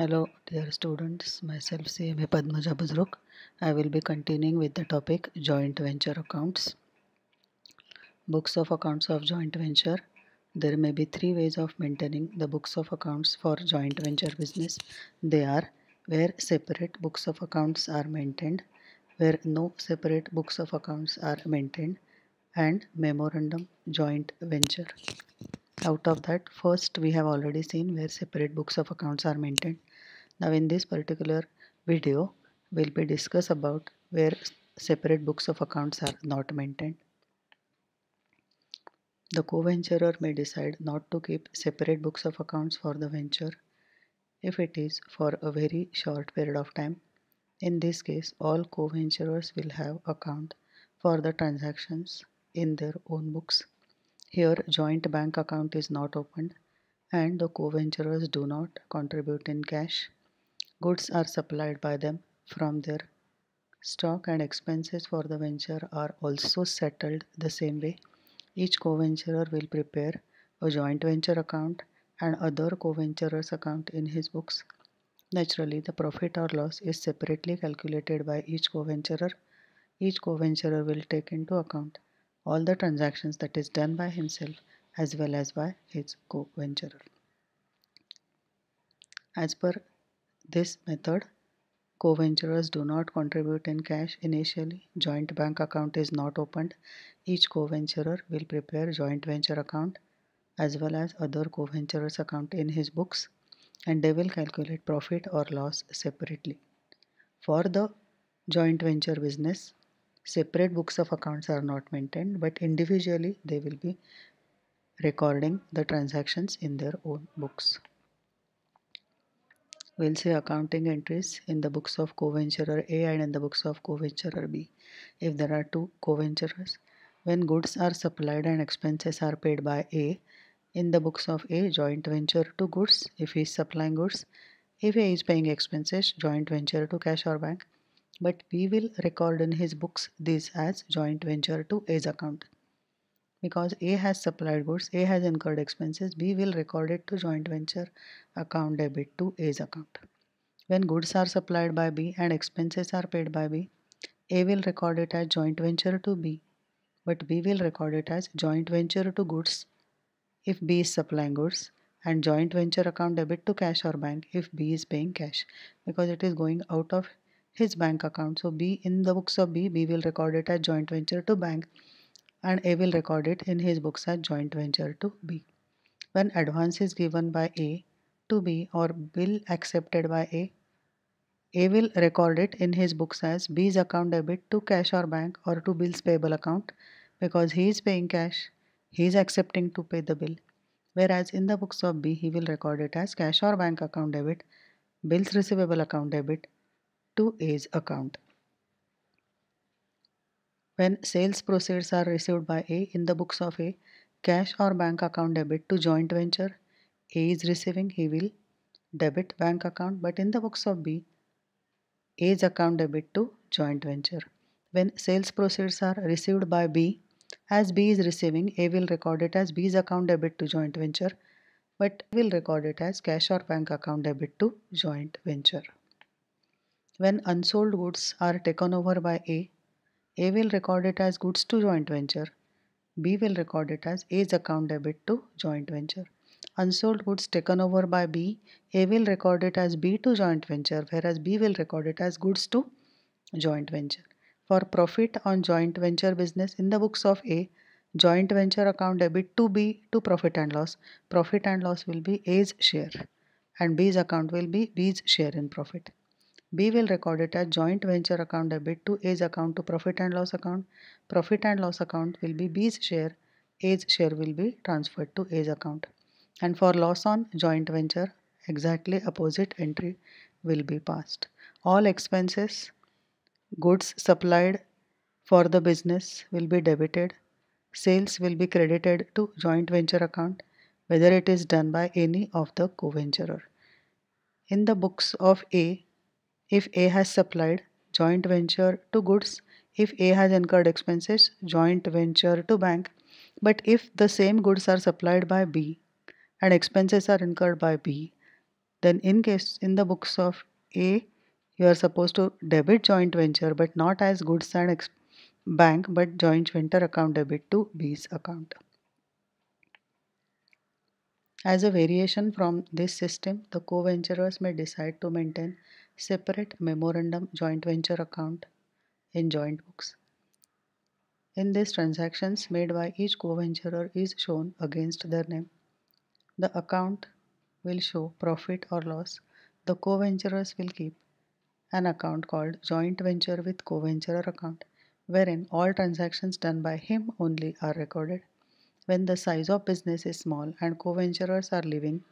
Hello dear students, myself CMA Padmaja Buzruk. I will be continuing with the topic joint venture accounts. Books of accounts of joint venture. There may be three ways of maintaining the books of accounts for joint venture business. They are where separate books of accounts are maintained, where no separate books of accounts are maintained, and memorandum joint venture out of that first we have already seen where separate books of accounts are maintained now in this particular video we'll be discuss about where separate books of accounts are not maintained the co-venturer may decide not to keep separate books of accounts for the venture if it is for a very short period of time in this case all co-venturers will have account for the transactions in their own books here, joint bank account is not opened and the co-venturers do not contribute in cash. Goods are supplied by them from their stock and expenses for the venture are also settled the same way. Each co-venturer will prepare a joint venture account and other co-venturer's account in his books. Naturally, the profit or loss is separately calculated by each co-venturer. Each co-venturer will take into account all the transactions that is done by himself as well as by his co-venturer. As per this method, co-venturers do not contribute in cash initially. Joint bank account is not opened. Each co-venturer will prepare joint venture account as well as other co-venturers account in his books and they will calculate profit or loss separately. For the joint venture business, separate books of accounts are not maintained but individually they will be recording the transactions in their own books we'll see accounting entries in the books of co-venturer A and in the books of co-venturer B if there are two co-venturers when goods are supplied and expenses are paid by A in the books of A joint venture to goods if he is supplying goods if A is paying expenses joint venture to cash or bank but we will record in his books this as joint venture to A's account. Because A has supplied goods, A has incurred expenses, B will record it to joint venture account debit to A's account. When goods are supplied by B and expenses are paid by B, A will record it as joint venture to B, but B will record it as joint venture to goods if B is supplying goods and joint venture account debit to cash or bank if B is paying cash because it is going out of his bank account. So B in the books of B, B will record it as joint venture to bank and A will record it in his books as joint venture to B. When advance is given by A to B or bill accepted by A, A will record it in his books as B's account debit to cash or bank or to bills payable account because he is paying cash, he is accepting to pay the bill. Whereas in the books of B, he will record it as cash or bank account debit, bills receivable account debit, to A's account. When sales proceeds are received by A in the books of A, cash or bank account debit to joint venture, A is receiving, he will debit bank account, but in the books of B, A's account debit to joint venture. When sales proceeds are received by B, as B is receiving, A will record it as B's account debit to joint venture, but will record it as cash or bank account debit to joint venture. When unsold goods are taken over by A, A will record it as goods to joint venture. B will record it as A's account debit to joint venture. Unsold goods taken over by B, A will record it as B to joint venture, whereas B will record it as goods to joint venture. For profit on joint venture business in the books of A, joint venture account debit to B to profit and loss. Profit and loss will be A's share and B's account will be B's share in profit. B will record it as joint venture account debit to A's account to profit and loss account. Profit and loss account will be B's share. A's share will be transferred to A's account. And for loss on joint venture, exactly opposite entry will be passed. All expenses, goods supplied for the business will be debited. Sales will be credited to joint venture account whether it is done by any of the co-venturer. In the books of A, if A has supplied, joint venture to goods. If A has incurred expenses, joint venture to bank. But if the same goods are supplied by B and expenses are incurred by B, then in case in the books of A, you are supposed to debit joint venture but not as goods and bank but joint venture account debit to B's account. As a variation from this system, the co-venturers may decide to maintain separate memorandum joint venture account in joint books. In these transactions made by each co-venturer is shown against their name. The account will show profit or loss. The co-venturers will keep an account called joint venture with co-venturer account wherein all transactions done by him only are recorded. When the size of business is small and co-venturers are living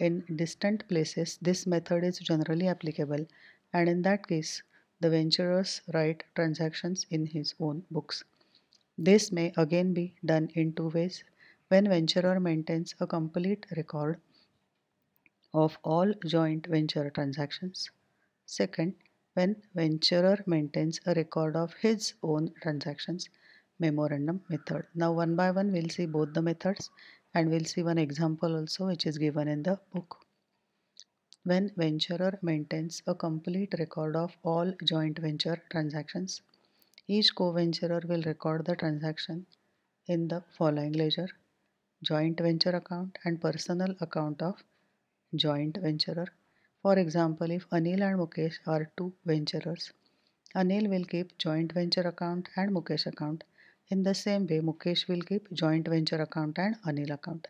in distant places, this method is generally applicable, and in that case, the venturers write transactions in his own books. This may again be done in two ways. When venturer maintains a complete record of all joint venture transactions. Second, when venturer maintains a record of his own transactions, memorandum method. Now one by one we'll see both the methods and we'll see one example also which is given in the book. When venturer maintains a complete record of all joint venture transactions, each co-venturer will record the transaction in the following ledger, joint venture account and personal account of joint venturer. For example, if Anil and Mukesh are two venturers, Anil will keep joint venture account and Mukesh account in the same way, Mukesh will keep joint venture account and Anil account.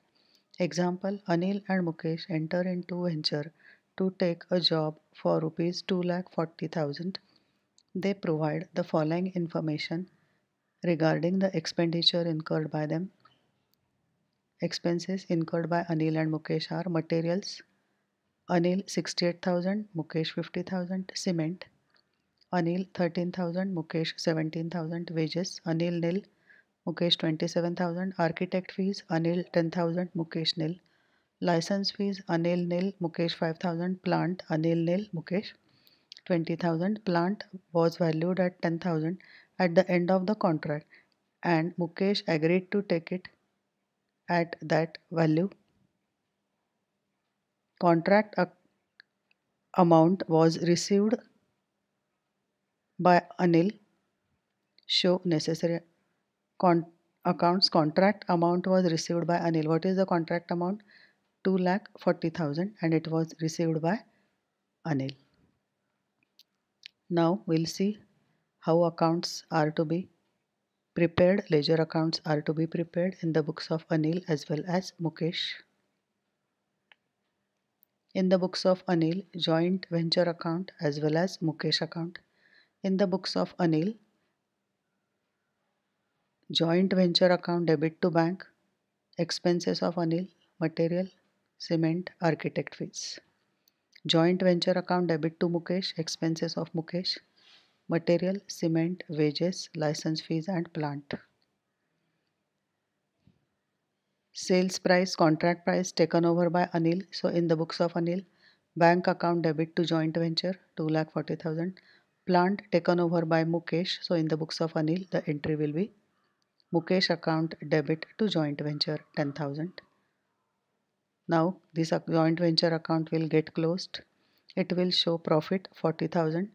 Example, Anil and Mukesh enter into venture to take a job for rupees 2,40,000. They provide the following information regarding the expenditure incurred by them. Expenses incurred by Anil and Mukesh are materials, Anil 68,000, Mukesh 50,000, cement, Anil 13,000, Mukesh 17,000, wages, Anil nil, Mukesh 27,000, architect fees, Anil 10,000, Mukesh nil, license fees, Anil nil, Mukesh 5,000, plant, Anil nil, Mukesh 20,000, plant was valued at 10,000 at the end of the contract and Mukesh agreed to take it at that value. Contract amount was received by Anil show necessary con accounts contract amount was received by Anil what is the contract amount 2 lakh 40,000 and it was received by Anil now we'll see how accounts are to be prepared ledger accounts are to be prepared in the books of Anil as well as Mukesh in the books of Anil joint venture account as well as Mukesh account in the books of Anil, joint venture account debit to bank, expenses of Anil, material, cement, architect fees. Joint venture account debit to Mukesh, expenses of Mukesh, material, cement, wages, license fees, and plant. Sales price, contract price taken over by Anil. So, in the books of Anil, bank account debit to joint venture 2,40,000, Plant taken over by Mukesh. So in the books of Anil, the entry will be Mukesh account debit to joint venture 10,000. Now this joint venture account will get closed. It will show profit 40,000.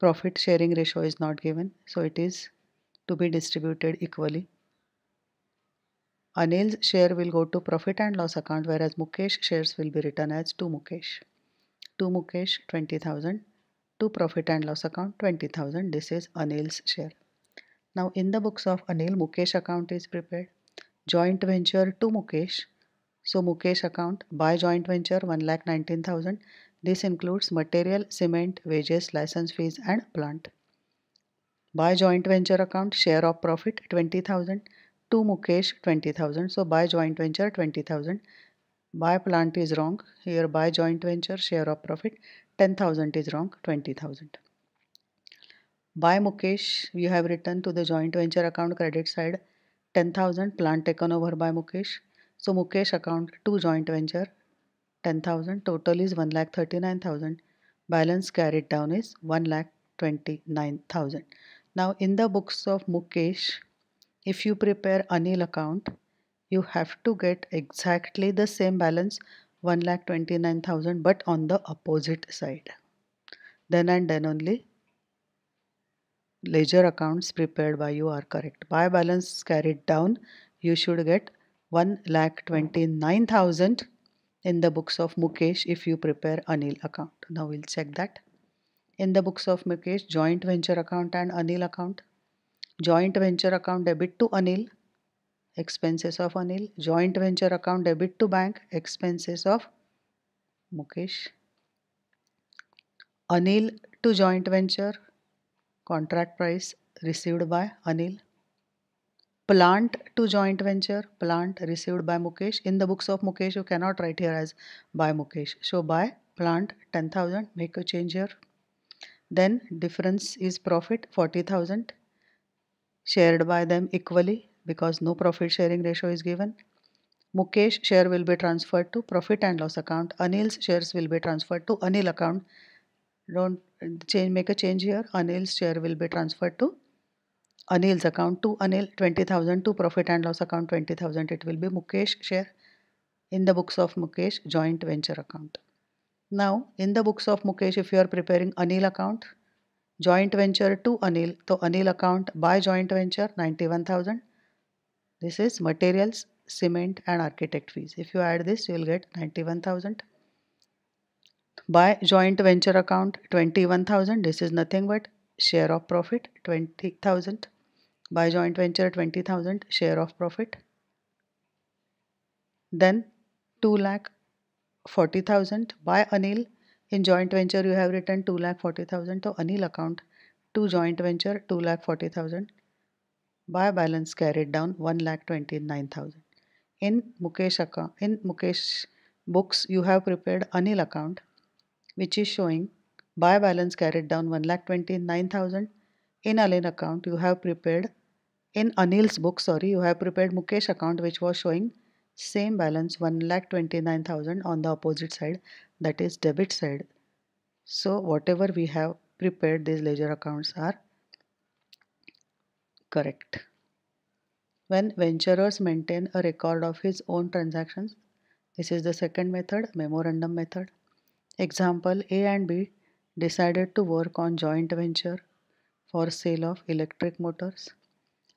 Profit sharing ratio is not given. So it is to be distributed equally. Anil's share will go to profit and loss account whereas Mukesh shares will be written as to Mukesh. To Mukesh 20,000 to profit and loss account 20,000. This is Anil's share. Now in the books of Anil, Mukesh account is prepared. Joint venture to Mukesh. So Mukesh account by joint venture 1,19,000. This includes material, cement, wages, license fees and plant. By joint venture account share of profit 20,000 to Mukesh 20,000. So by joint venture 20,000. By plant is wrong. Here by joint venture share of profit 10,000 is wrong, 20,000. By Mukesh, you have written to the joint venture account credit side 10,000 plant taken over by Mukesh. So Mukesh account to joint venture 10,000 total is 1,39,000 balance carried down is 1,29,000. Now in the books of Mukesh if you prepare Anil account you have to get exactly the same balance one lakh twenty nine thousand, but on the opposite side. Then and then only ledger accounts prepared by you are correct. By balance carried down, you should get one lakh twenty nine thousand in the books of Mukesh if you prepare Anil account. Now we'll check that. In the books of Mukesh, joint venture account and Anil account. Joint venture account debit to Anil expenses of Anil, joint venture account debit to bank, expenses of Mukesh, Anil to joint venture, contract price received by Anil, plant to joint venture, plant received by Mukesh. In the books of Mukesh, you cannot write here as by Mukesh. So by plant 10,000, make a change here. Then difference is profit 40,000 shared by them equally because no profit sharing ratio is given. Mukesh share will be transferred to profit and loss account. Anil's shares will be transferred to Anil account. Don't change make a change here. Anil's share will be transferred to Anil's account to Anil 20,000 to profit and loss account 20,000. It will be Mukesh share in the books of Mukesh joint venture account. Now in the books of Mukesh if you are preparing Anil account joint venture to Anil. So Anil account by joint venture 91,000 this is materials, cement and architect fees. If you add this, you will get 91,000. By joint venture account, 21,000. This is nothing but share of profit, 20,000. By joint venture, 20,000 share of profit. Then 2 lakh 40,000 by Anil. In joint venture, you have written 2 lakh 40,000 to Anil account. To joint venture, 2 lakh 40,000. By balance carried down 1,29,000. In Mukesh account, in Mukesh books, you have prepared Anil account, which is showing by balance carried down 1,29,000. In Anil account, you have prepared in Anil's book, sorry, you have prepared Mukesh account, which was showing same balance 1,29,000 on the opposite side, that is debit side. So whatever we have prepared, these ledger accounts are correct. When venturers maintain a record of his own transactions, this is the second method, memorandum method. Example A and B decided to work on joint venture for sale of electric motors.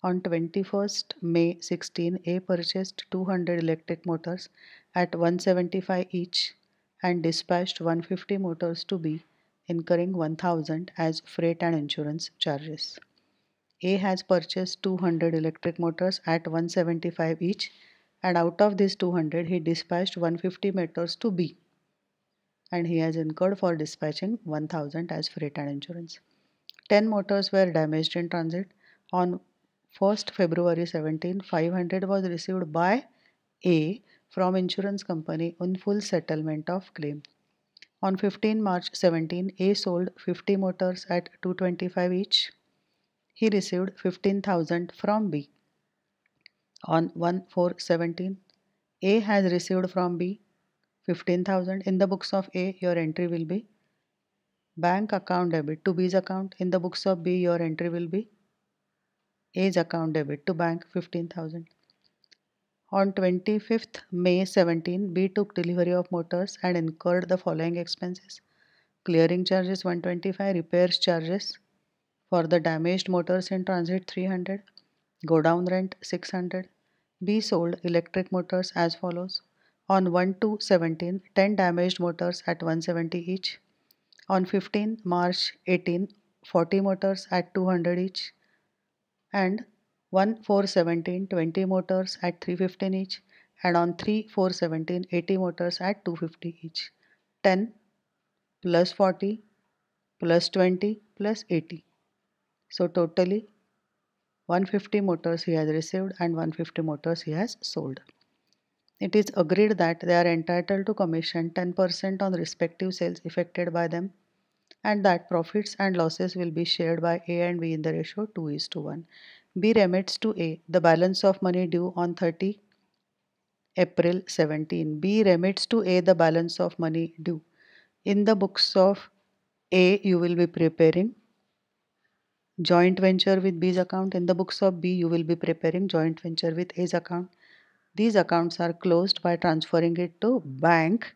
On 21st May 16, A purchased 200 electric motors at 175 each and dispatched 150 motors to B, incurring 1000 as freight and insurance charges. A has purchased 200 electric motors at 175 each and out of these 200 he dispatched 150 motors to B and he has incurred for dispatching 1000 as freight and insurance. 10 motors were damaged in transit. On 1st February 17, 500 was received by A from insurance company in full settlement of claim. On 15 March 17, A sold 50 motors at 225 each. He received 15,000 from B. On 1 4 17, A has received from B 15,000. In the books of A, your entry will be bank account debit to B's account. In the books of B, your entry will be A's account debit to bank 15,000. On 25th May 17, B took delivery of motors and incurred the following expenses. Clearing charges 125, repairs charges for the damaged motors in transit 300, Go down rent 600. Be sold electric motors as follows. On 1 to 17, 10 damaged motors at 170 each. On 15 March 18, 40 motors at 200 each. And 1 4 17, 20 motors at 315 each. And on 3 4 17, 80 motors at 250 each. 10 plus 40 plus 20 plus 80. So totally 150 motors he has received and 150 motors he has sold. It is agreed that they are entitled to commission 10% on respective sales effected by them and that profits and losses will be shared by A and B in the ratio 2 is to 1. B remits to A the balance of money due on 30 April 17. B remits to A the balance of money due. In the books of A you will be preparing joint venture with B's account. In the books of B, you will be preparing joint venture with A's account. These accounts are closed by transferring it to bank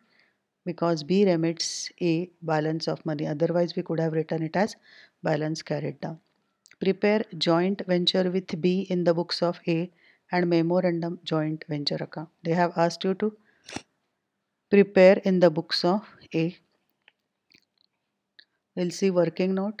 because B remits A balance of money. Otherwise, we could have written it as balance carried down. Prepare joint venture with B in the books of A and memorandum joint venture account. They have asked you to prepare in the books of A. We'll see working note.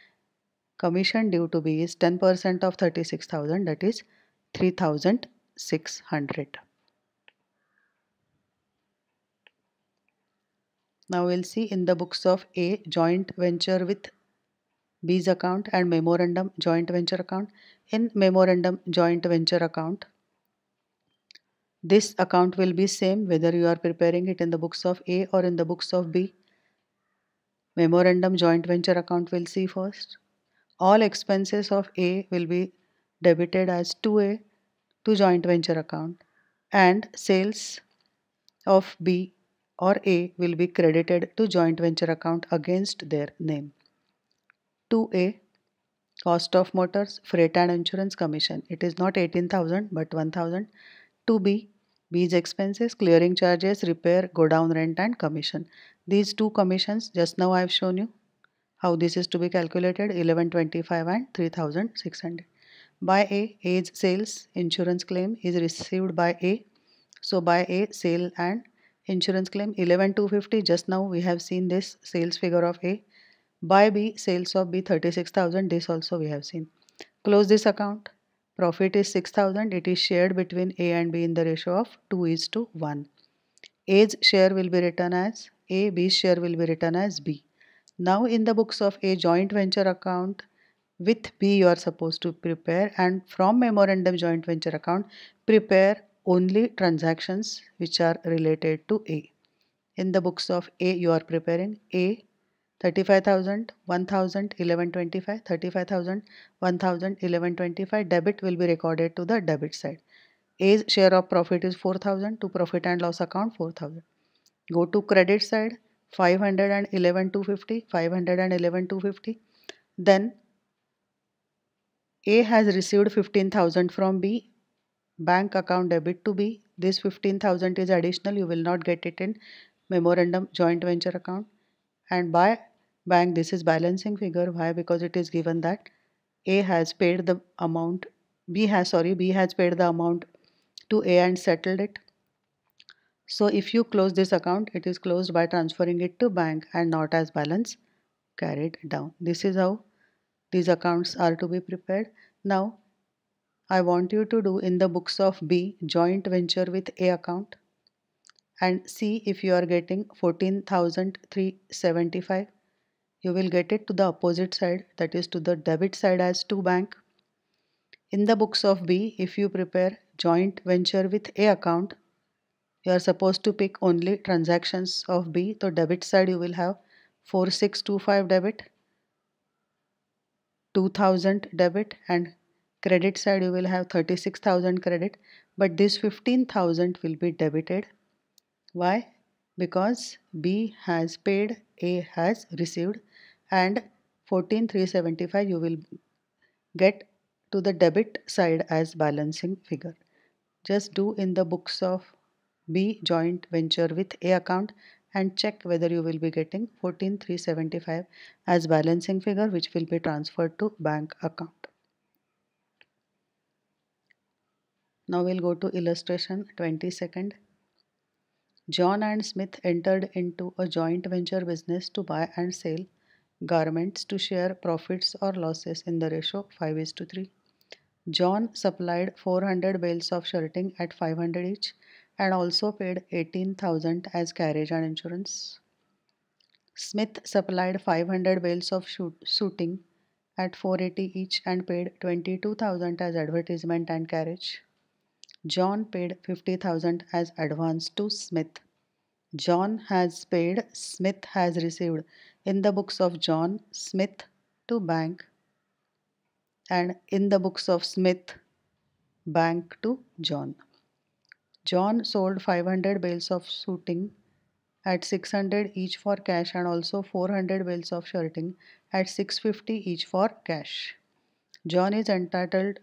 Commission due to be is 10% of 36,000 that is 3,600. Now we'll see in the books of A joint venture with B's account and memorandum joint venture account. In memorandum joint venture account, this account will be same whether you are preparing it in the books of A or in the books of B. Memorandum joint venture account we'll see first all expenses of A will be debited as 2A to joint venture account and sales of B or A will be credited to joint venture account against their name. 2A cost of motors, freight and insurance commission. It is not 18,000 but 1,000. 2B B's expenses, clearing charges, repair, go down rent and commission. These two commissions just now I have shown you how this is to be calculated 1125 and 3600. By A, age sales, insurance claim is received by A. So by A, sale and insurance claim 11250 just now we have seen this sales figure of A. By B, sales of B 36,000 this also we have seen. Close this account. Profit is 6000 it is shared between A and B in the ratio of 2 is to 1. A's share will be written as A, B's share will be written as B. Now in the books of a joint venture account with B you are supposed to prepare and from memorandum joint venture account prepare only transactions which are related to A. In the books of A you are preparing A 35,000, 1,000, 1125, 35,000, 1,000, 1125 debit will be recorded to the debit side. A's share of profit is 4,000 to profit and loss account 4,000. Go to credit side 511 250 511 250 then a has received 15000 from b bank account debit to b this 15000 is additional you will not get it in memorandum joint venture account and by bank this is balancing figure why because it is given that a has paid the amount b has sorry b has paid the amount to a and settled it so if you close this account, it is closed by transferring it to bank and not as balance carried down. This is how these accounts are to be prepared. Now, I want you to do in the books of B, joint venture with A account and see if you are getting 14,375. You will get it to the opposite side, that is to the debit side as to bank. In the books of B, if you prepare joint venture with A account, you are supposed to pick only transactions of B. So debit side you will have 4625 debit, 2000 debit and credit side you will have 36,000 credit but this 15,000 will be debited. Why? Because B has paid, A has received and 14,375 you will get to the debit side as balancing figure. Just do in the books of B joint venture with A account and check whether you will be getting 14375 as balancing figure which will be transferred to bank account. Now we'll go to illustration 22nd. John and Smith entered into a joint venture business to buy and sell garments to share profits or losses in the ratio 5 is to 3. John supplied 400 bales of shirting at 500 each and also paid 18,000 as carriage and insurance. Smith supplied 500 bales of shoot shooting at 480 each and paid 22,000 as advertisement and carriage. John paid 50,000 as advance to Smith. John has paid, Smith has received. In the books of John, Smith to bank and in the books of Smith, bank to John. John sold 500 bales of suiting at 600 each for cash and also 400 bales of shirting at 650 each for cash. John is entitled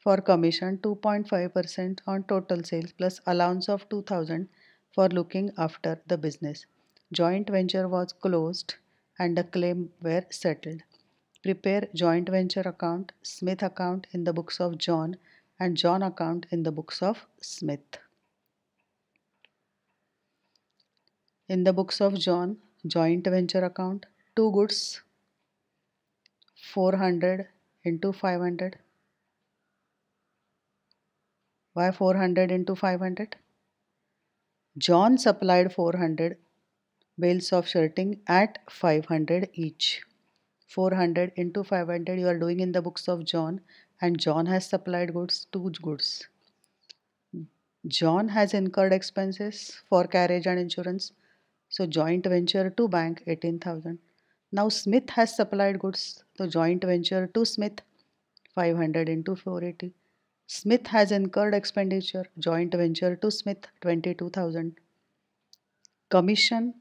for commission 2.5% on total sales plus allowance of 2000 for looking after the business. Joint venture was closed and the claim were settled. Prepare joint venture account, Smith account in the books of John and John account in the books of Smith. in the books of John, joint venture account, two goods, 400 into 500. Why 400 into 500? John supplied 400 bales of shirting at 500 each. 400 into 500 you are doing in the books of John and John has supplied goods, two goods. John has incurred expenses for carriage and insurance so joint venture to bank 18,000. Now Smith has supplied goods. So joint venture to Smith 500 into 480. Smith has incurred expenditure. Joint venture to Smith 22,000. Commission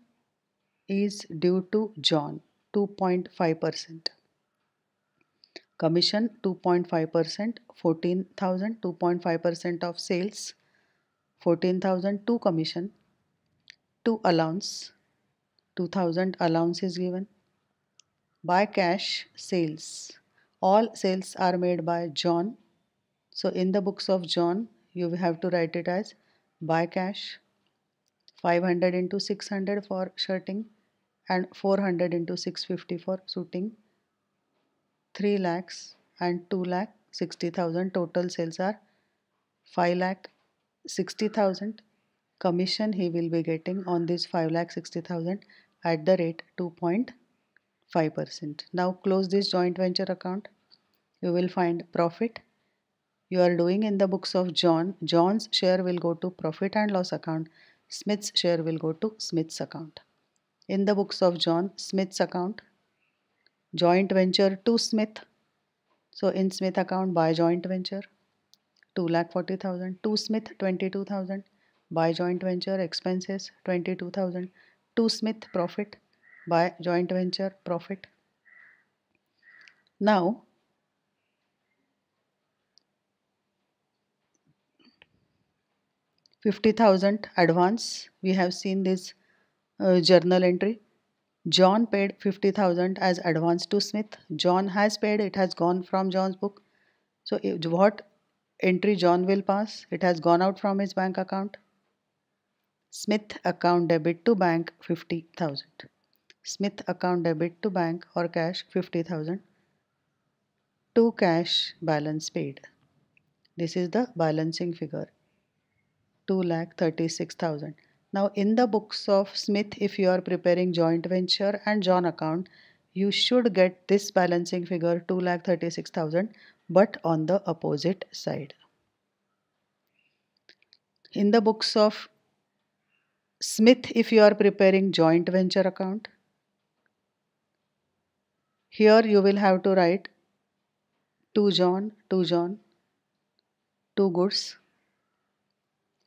is due to John 2.5%. Commission 2.5% 14,000 2.5% of sales 14,000 to commission to allowance 2000 allowance is given by cash sales all sales are made by John so in the books of John you have to write it as by cash 500 into 600 for shirting and 400 into 650 for suiting 3 lakhs and 2 lakh 60,000 total sales are 5 lakh 60,000 commission he will be getting on this 5 lakh 60,000 at the rate 2.5%. Now close this joint venture account. You will find profit. You are doing in the books of John. John's share will go to profit and loss account. Smith's share will go to Smith's account. In the books of John, Smith's account. Joint venture to Smith. So in Smith account by joint venture. 2,40,000. To Smith 22,000 by joint venture expenses 22000 to smith profit by joint venture profit now Fifty thousand advance. We have seen this uh, journal entry. John paid 50,000 as advance to Smith. John has paid, it has gone from John's book. So, what entry John will pass? It has gone out from his bank account. Smith account debit to bank 50,000. Smith account debit to bank or cash 50,000. To cash balance paid. This is the balancing figure. 2,36,000. Now in the books of Smith if you are preparing joint venture and John account you should get this balancing figure 2,36,000 but on the opposite side. In the books of Smith if you are preparing joint venture account. Here you will have to write to John, to John, to goods,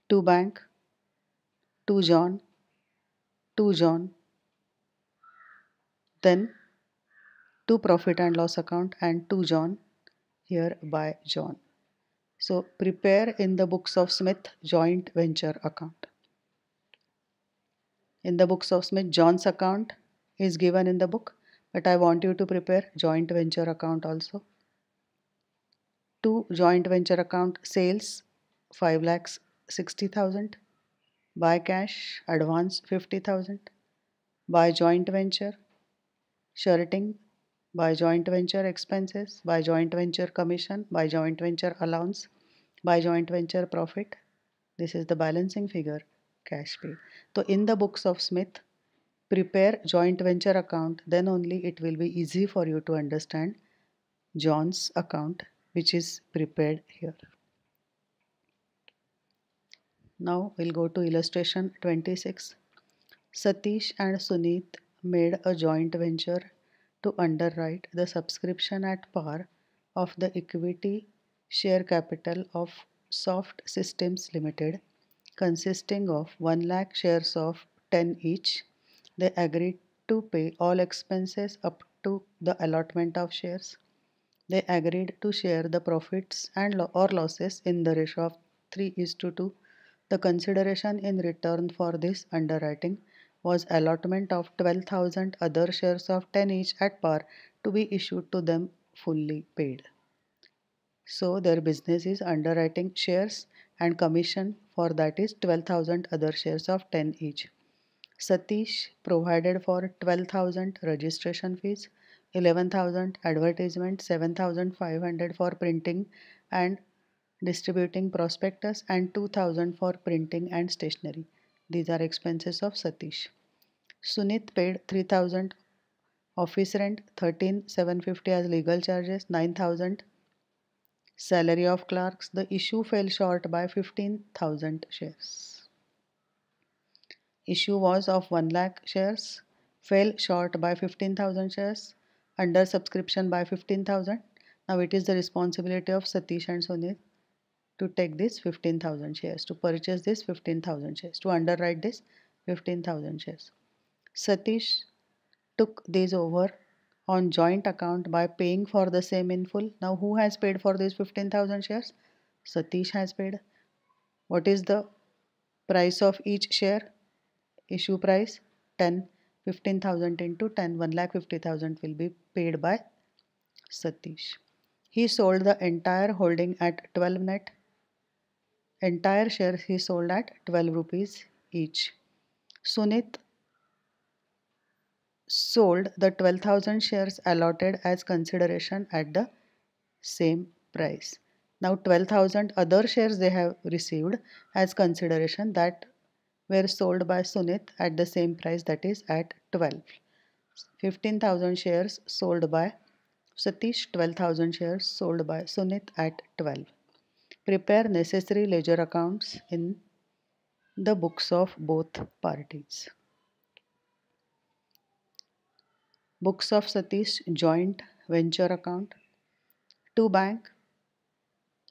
to bank, to John, to John, then to profit and loss account and to John here by John. So prepare in the books of Smith joint venture account in the books of Smith. John's account is given in the book, but I want you to prepare joint venture account also. Two joint venture account sales 5 lakhs 60,000. Buy cash advance 50,000. Buy joint venture shirting by joint venture expenses, by joint venture commission, by joint venture allowance, by joint venture profit. This is the balancing figure cash pay. So in the books of Smith, prepare joint venture account. Then only it will be easy for you to understand John's account which is prepared here. Now we'll go to illustration 26. Satish and Sunith made a joint venture to underwrite the subscription at par of the equity share capital of Soft Systems Limited consisting of 1 lakh shares of 10 each. They agreed to pay all expenses up to the allotment of shares. They agreed to share the profits and lo or losses in the ratio of 3 is to 2. The consideration in return for this underwriting was allotment of 12,000 other shares of 10 each at par to be issued to them fully paid. So their business is underwriting shares and commission for that is 12,000 other shares of 10 each. Satish provided for 12,000 registration fees, 11,000 advertisement, 7,500 for printing and distributing prospectus and 2,000 for printing and stationery. These are expenses of Satish. Sunit paid 3,000 office rent, 13,750 as legal charges, 9,000 Salary of clerks. The issue fell short by 15,000 shares. Issue was of 1 lakh shares, fell short by 15,000 shares, under subscription by 15,000. Now it is the responsibility of Satish and Sunil to take this 15,000 shares, to purchase this 15,000 shares, to underwrite this 15,000 shares. Satish took these over on joint account by paying for the same in full. Now who has paid for these 15,000 shares? Satish has paid. What is the price of each share? Issue price 10. 15,000 into 10, 1,50,000 will be paid by Satish. He sold the entire holding at 12 net. Entire shares he sold at 12 rupees each. Sunit sold the 12,000 shares allotted as consideration at the same price. Now 12,000 other shares they have received as consideration that were sold by Sunit at the same price that is at 12. 15,000 shares sold by Satish, 12,000 shares sold by Sunit at 12. Prepare necessary ledger accounts in the books of both parties. books of Satish joint venture account to bank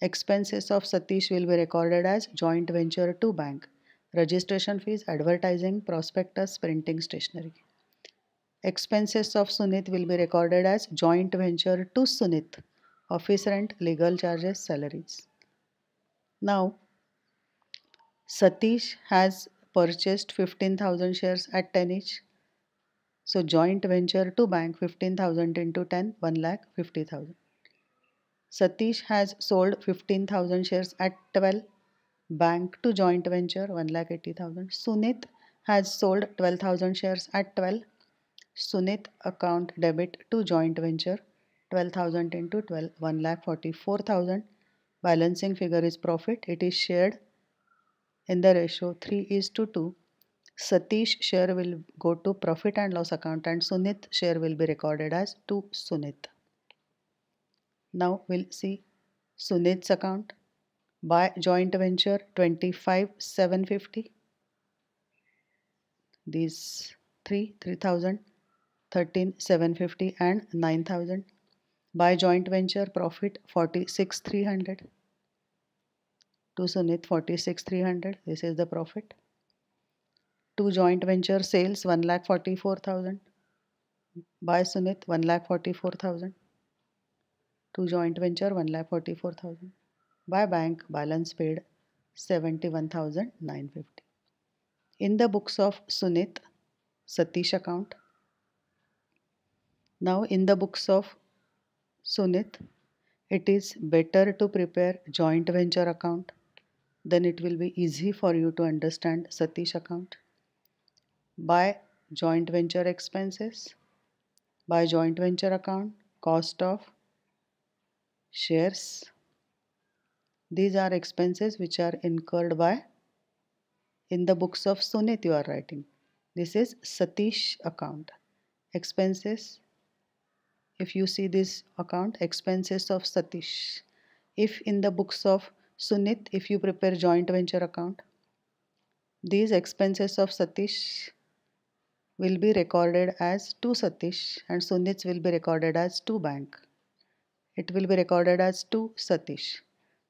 expenses of Satish will be recorded as joint venture to bank registration fees advertising prospectus printing stationery expenses of Sunit will be recorded as joint venture to Sunit office rent legal charges salaries now Satish has purchased 15000 shares at 10 each so joint venture to bank 15,000 into 10, 1 lakh 50,000. Satish has sold 15,000 shares at 12. Bank to joint venture 1 lakh 80,000. Sunit has sold 12,000 shares at 12. Sunit account debit to joint venture 12,000 into 12 1 lakh 44,000. Balancing figure is profit. It is shared in the ratio 3 is to 2 Satish share will go to profit and loss account and Sunit share will be recorded as to Sunit. Now we'll see Sunit's account by joint venture 25,750. These three 3,000, 13,750 and 9,000. By joint venture profit 46,300. To Sunit 46,300. This is the profit. Two joint venture sales one lakh 1,44,000 by Sunit 1,44,000 to joint venture one lakh forty four thousand by bank balance paid 71,950 in the books of Sunith Satish account now in the books of Sunith it is better to prepare joint venture account then it will be easy for you to understand Satish account by joint venture expenses by joint venture account cost of shares these are expenses which are incurred by in the books of Sunit you are writing this is Satish account expenses if you see this account expenses of Satish if in the books of Sunit if you prepare joint venture account these expenses of Satish will be recorded as 2 Satish and Sunits will be recorded as 2 Bank. It will be recorded as 2 Satish.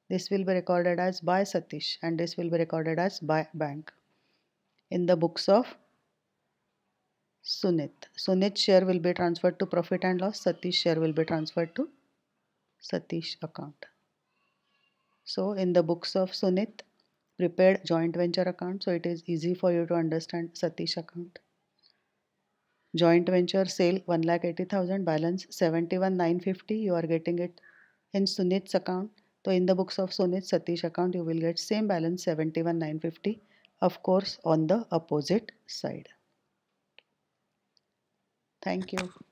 This will be recorded as by Satish and this will be recorded as by Bank. In the books of Sunit. Sunit share will be transferred to profit and loss. Satish share will be transferred to Satish account. So in the books of Sunit, prepared joint venture account. So it is easy for you to understand Satish account joint venture sale 1,80,000 balance 71,950 you are getting it in Sunit's account so in the books of Sunit Satish account you will get same balance 71,950 of course on the opposite side thank you